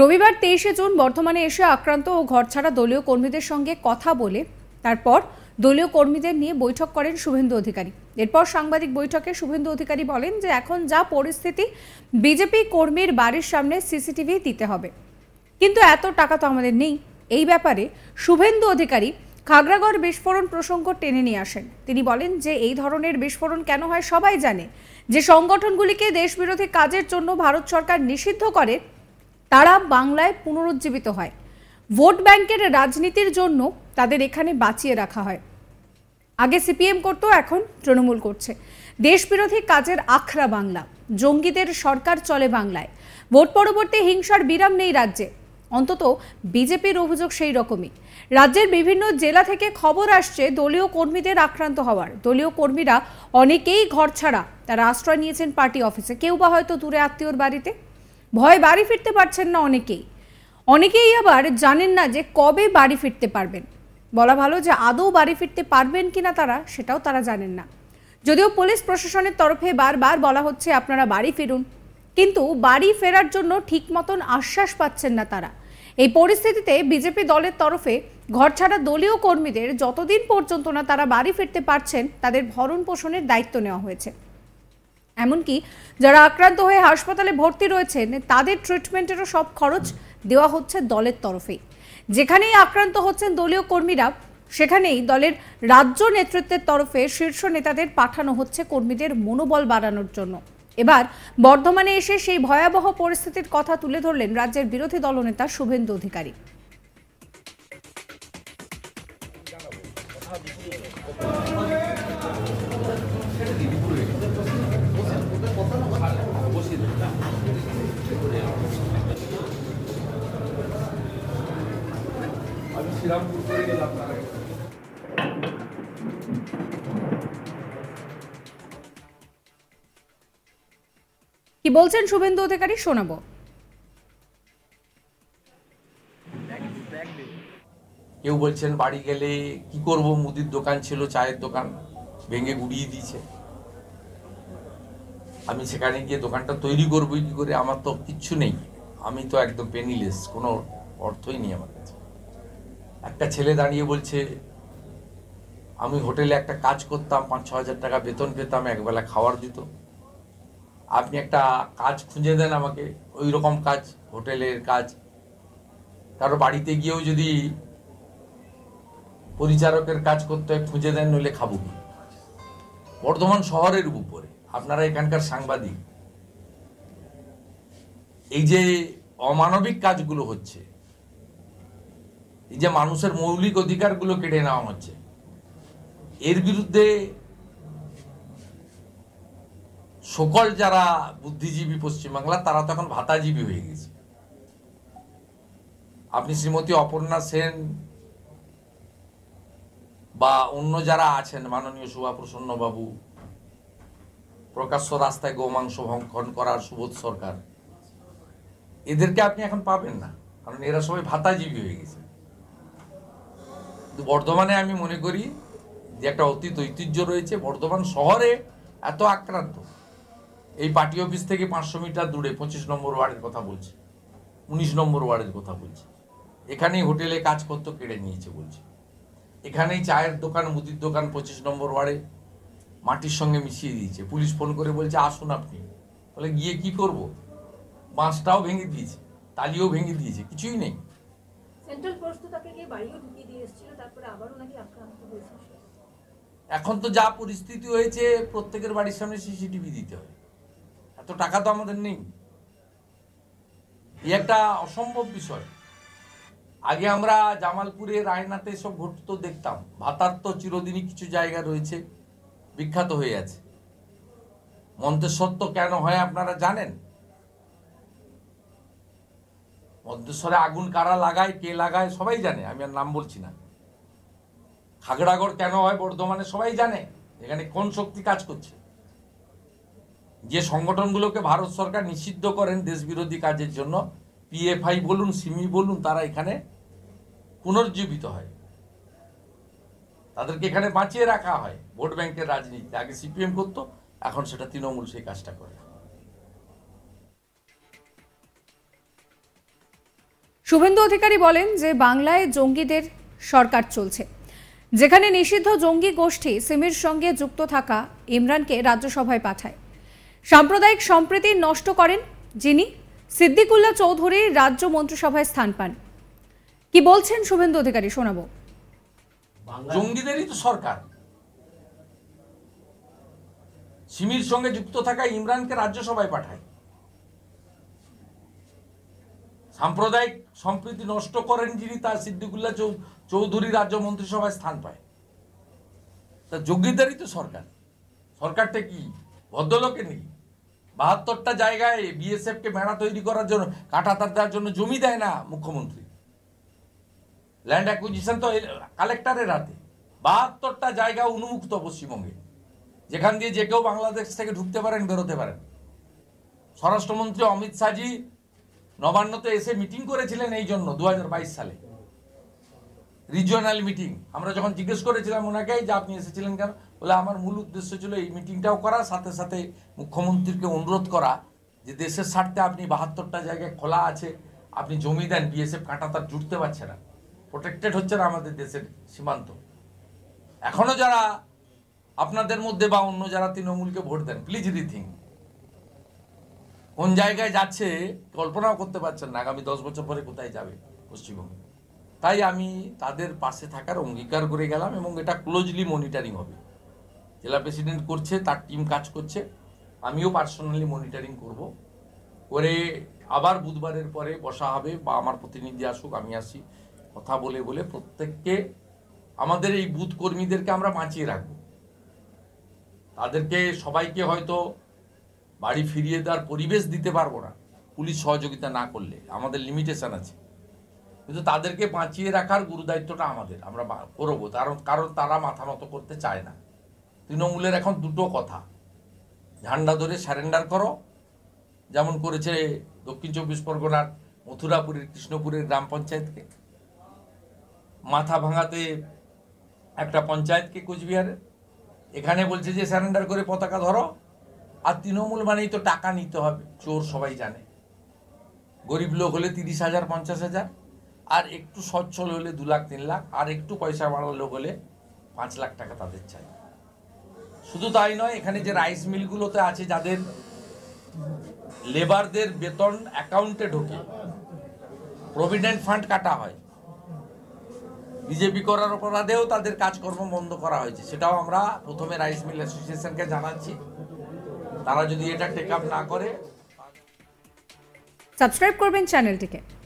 রবিবার তেইশে জুন বর্ধমানে এসে আক্রান্ত ও ঘরছাড়া দলীয় কর্মীদের সঙ্গে কথা বলে তারপর দলীয় কর্মীদের নিয়ে বৈঠক করেন শুভেন্দু অধিকারী এরপর সাংবাদিক বৈঠকে শুভেন্দু অধিকারী বলেন যে এখন যা পরিস্থিতি বিজেপি কর্মীর বাড়ির সামনে সিসিটিভি দিতে হবে কিন্তু এত টাকা তো আমাদের নেই এই ব্যাপারে শুভেন্দু অধিকারী খাগড়াগড় বিস্ফোরণ প্রসঙ্গ টেনে নিয়ে আসেন তিনি বলেন যে এই ধরনের বিস্ফোরণ কেন হয় সবাই জানে যে সংগঠনগুলিকে দেশবিরোধী কাজের জন্য ভারত সরকার নিষিদ্ধ করে তারা বাংলায় পুনরুজ্জীবিত হয় ভোট ব্যাংকের রাজনীতির জন্য তাদের এখানে বাঁচিয়ে রাখা হয় আগে সিপিএম করতো এখন তৃণমূল করছে দেশবিরোধী কাজের আখড়া বাংলা জঙ্গিদের সরকার চলে বাংলায় ভোট পরবর্তী হিংসার বিরাম নেই রাজ্যে অন্তত বিজেপির অভিযোগ সেই রকমই রাজ্যের বিভিন্ন জেলা থেকে খবর আসছে দলীয় কর্মীদের আক্রান্ত হওয়ার দলীয় কর্মীরা অনেকেই ঘর ছাড়া তারা আশ্রয় নিয়েছেন পার্টি অফিসে কেউ বা হয়তো দূরে আত্মীয়র বাড়িতে ভয় বাড়ি ফিরতে পারছেন না অনেকেই অনেকেই আবার জানেন না যে কবে বাড়ি ফিরতে পারবেন বলা ভালো যে আদৌ বাড়ি ফিরতে পারবেন কি না তারা সেটাও তারা জানেন না যদিও পুলিশ প্রশাসনের তরফে বারবার বলা হচ্ছে আপনারা বাড়ি ফিরুন কিন্তু বাড়ি ফেরার জন্য ঠিক মতন আশ্বাস পাচ্ছেন না তারা এই পরিস্থিতিতে বিজেপি দলের তরফে ঘরছাড়া দলীয় কর্মীদের যতদিন পর্যন্ত না তারা বাড়ি ফিরতে পারছেন তাদের ভরণ পোষণের দায়িত্ব নেওয়া হয়েছে এমনকি যারা আক্রান্ত হয়ে হাসপাতালে ভর্তি রয়েছেন তাদের ট্রিটমেন্টেরও সব খরচ দেওয়া হচ্ছে দলের তরফেই যেখানেই আক্রান্ত হচ্ছেন দলীয় কর্মীরা সেখানেই দলের রাজ্য নেতৃত্বের তরফে শীর্ষ নেতাদের পাঠানো হচ্ছে কর্মীদের মনোবল বাড়ানোর জন্য এবার বর্ধমানে এসে সেই ভয়াবহ পরিস্থিতির কথা তুলে ধরলেন রাজ্যের বিরোধী দলনেতা শুভেন্দু অধিকারী শ্রীরামপুর গেলাম তার কি বলছেন শুভেন্দু অধিকারী শোনাবো কেউ বলছেন বাড়ি গেলে কি করব মুদির দোকান ছিল চায়ের দোকান ভেঙে গুড়িয়ে দিয়েছে আমি সেখানে গিয়ে দোকানটা তৈরি করবো কি করে আমার তো কিচ্ছু নেই আমি তো একদম পেনিলেস কোনো অর্থই নেই আমার কাছে একটা ছেলে দাঁড়িয়ে বলছে আমি হোটেলে একটা কাজ করতাম পাঁচ ছ হাজার টাকা বেতন পেতাম একবেলা খাওয়ার দিত আপনি একটা কাজ খুঁজে দেন আমাকে ওই রকম কাজ হোটেলের কাজ কারো বাড়িতে গিয়েও যদি পরিচারকের কাজ করতে হয় খুঁজে দেন নইলে খাবো কি বর্ধমান শহরের উপরে আপনারা এখানকার সাংবাদিক এই যে অমানবিক কাজগুলো হচ্ছে এই যে মানুষের মৌলিক অধিকারগুলো কেটে নেওয়া হচ্ছে এর বিরুদ্ধে সকল যারা বুদ্ধিজীবী পশ্চিমবাংলা তারা তখন ভাতাজীবী হয়ে গেছে আপনি শ্রীমতী অপর্ণা সেন বা অন্য যারা আছেন মাননীয় শুভাপ্রসন্ন বাবু প্রকাশ্য রাস্তায় গোমাংস ভঙ্কন করার সুবোধ সরকার এদেরকে আপনি এখন পাবেন না কারণ এরা সবাই ভাতাজীবী হয়ে গেছে বর্ধমানে আমি মনে করি যে একটা অতীত ঐতিহ্য রয়েছে বর্ধমান শহরে এত আক্রান্ত এই পার্টি অফিস থেকে পাঁচশো মিটার দূরে পঁচিশ নম্বর ওয়ার্ডের কথা বলছে উনিশ নম্বর ওয়ার্ডের কথা বলছে এখানেই হোটেলে কাজ করতো কেড়ে নিয়েছে বলছে এখানেই চায়ের দোকান মুদির দোকান পঁচিশ নম্বর ওয়ার্ডে মাটির সঙ্গে মিশিয়ে দিয়েছে পুলিশ ফোন করে বলছে আসুন আপনি বলে গিয়ে কি করব বাঁশটাও ভেঙে দিয়েছে তালিও ভেঙে দিয়েছে কিছুই নেই ফোর্স তো তাকে গিয়ে বাড়িও ঢুকিয়ে দিয়ে এসেছিল তারপরে আবারও নাকি আক্রান্ত হয়েছে এখন তো যা পরিস্থিতি হয়েছে প্রত্যেকের বাড়ির সামনে সিসিটিভি দিতে হয় এত টাকা তো আমাদের নেই এই একটা অসম্ভব বিষয় আগে আমরা জামালপুরে রায়নাতে সব ঘটত দেখতাম ভাতার তো চিরদিনই কিছু জায়গা রয়েছে বিখ্যাত হয়ে আছে মন্ত্রের সত্য কেন হয় আপনারা জানেন মধ্যস্বরে আগুন কারা লাগায় কে লাগায় সবাই জানে আমি আর নাম বলছি না খাগড়াগড় কেন হয় বর্ধমানে সবাই জানে এখানে কোন শক্তি কাজ করছে যে সংগঠনগুলোকে ভারত সরকার নিষিদ্ধ করেন দেশবিরোধী কাজের জন্য পিএফআই বলুন সিমি বলুন তারা এখানে পুনর্জীবিত হয় তাদেরকে এখানে বাঁচিয়ে রাখা হয় ভোট ব্যাংকের রাজনীতি আগে সিপিএম করতো এখন সেটা তৃণমূল সেই কাজটা করে শুভেন্দু অধিকারী বলেন যে বাংলায় জঙ্গিদের সরকার চলছে যেখানে নিষিদ্ধ জঙ্গি গোষ্ঠী সিমির সঙ্গে যুক্ত থাকা ইমরানকে রাজ্যসভায় পাঠায় সাম্প্রদায়িক সম্প্রীতি নষ্ট করেন যিনি সিদ্দিকুল্লাহ চৌধুরী রাজ্য মন্ত্রিসভায় স্থান পান কি বলছেন শুভেন্দু অধিকারী শোনাব জঙ্গিদেরই তো সরকার সিমির সঙ্গে যুক্ত থাকা ইমরানকে রাজ্যসভায় পাঠায় সাম্প্রদায়িক সম্প্রীতি নষ্ট করেন যিনি তার সিদ্দিকুল্লাহ চৌধুরী রাজ্য মন্ত্রিসভায় স্থান পায় তা যোগ্যতারই তো সরকার সরকারটা কি ভদ্রলোকে নেই বাহাত্তরটা জায়গায় বিএসএফকে ভেড়া তৈরি করার জন্য কাঁটাতার দেওয়ার জন্য জমি দেয় না মুখ্যমন্ত্রী ল্যান্ড অ্যাকুইজিশন তো কালেক্টরের হাতে বাহাত্তরটা জায়গা উন্মুক্ত পশ্চিমবঙ্গে যেখান দিয়ে যে কেউ বাংলাদেশ থেকে ঢুকতে পারেন বেরোতে পারেন স্বরাষ্ট্রমন্ত্রী অমিত শাহজি নবান্নতে এসে মিটিং করেছিলেন এই জন্য দু সালে রিজিওনাল মিটিং আমরা যখন জিজ্ঞেস করেছিলাম ওনাকে যে আপনি এসেছিলেন কেন বলে আমার মূল উদ্দেশ্য ছিল এই মিটিংটাও করা সাথে সাথে মুখ্যমন্ত্রীকে অনুরোধ করা যে দেশের স্বার্থে আপনি বাহাত্তরটা জায়গায় খোলা আছে আপনি জমি দেন বিএসএফ কাঁটা তার জুটতে পারছে না প্রোটেক্টেড হচ্ছে না আমাদের দেশের সীমান্ত এখনও যারা আপনাদের মধ্যে বা অন্য যারা তৃণমূলকে ভোট দেন প্লিজ রিথিং কোন জায়গায় যাচ্ছে কল্পনাও করতে পারছেন না আগামী দশ বছর পরে কোথায় যাবে পশ্চিমবঙ্গে তাই আমি তাদের পাশে থাকার অঙ্গীকার করে গেলাম এবং এটা ক্লোজলি মনিটারিং হবে জেলা প্রেসিডেন্ট করছে তার টিম কাজ করছে আমিও পার্সোনালি মনিটারিং করব করে আবার বুধবারের পরে বসা হবে বা আমার প্রতিনিধি আসুক আমি আসি কথা বলে বলে প্রত্যেককে আমাদের এই বুথ কর্মীদেরকে আমরা বাঁচিয়ে রাখব তাদেরকে সবাইকে হয়তো বাড়ি ফিরিয়ে দেওয়ার পরিবেশ দিতে পারবো না পুলিশ সহযোগিতা না করলে আমাদের লিমিটেশান আছে কিন্তু তাদেরকে বাঁচিয়ে রাখার গুরুদায়িত্বটা আমাদের আমরা করবো কারণ কারণ তারা মাথা মতো করতে চায় না তৃণমূলের এখন দুটো কথা ঝান্ডা ধরে স্যারেন্ডার করো যেমন করেছে দক্ষিণ চব্বিশ পরগনার মথুরাপুরের কৃষ্ণপুরের গ্রাম পঞ্চায়েতকে মাথা ভাঙাতে একটা পঞ্চায়েতকে কোচবিহারে এখানে বলছে যে স্যারেন্ডার করে পতাকা ধরো আর তৃণমূল মানেই তো টাকা নিতে হবে চোর সবাই জানে গরিব লোক হলে তিরিশ হাজার পঞ্চাশ হাজার আর একটু সচ্ছল হলে দু লাখ তিন লাখ আর একটু পয়সা বাড়ার লোক হলে পাঁচ লাখ টাকা তাদের চাই শুধু তাই নয় এখানে যে রাইস মিলগুলোতে আছে যাদের লেবারদের বেতন অ্যাকাউন্টে ঢোকে প্রভিডেন্ট ফান্ড কাটা হয় বিজেপি করার অপরাধেও তাদের কাজকর্ম বন্ধ করা হয়েছে সেটাও আমরা প্রথমে রাইস মিল অ্যাসোসিয়েশনকে জানাচ্ছি তারা যদি এটা টেক আপ না করে সাবস্ক্রাইব করবেন চ্যানেলটিকে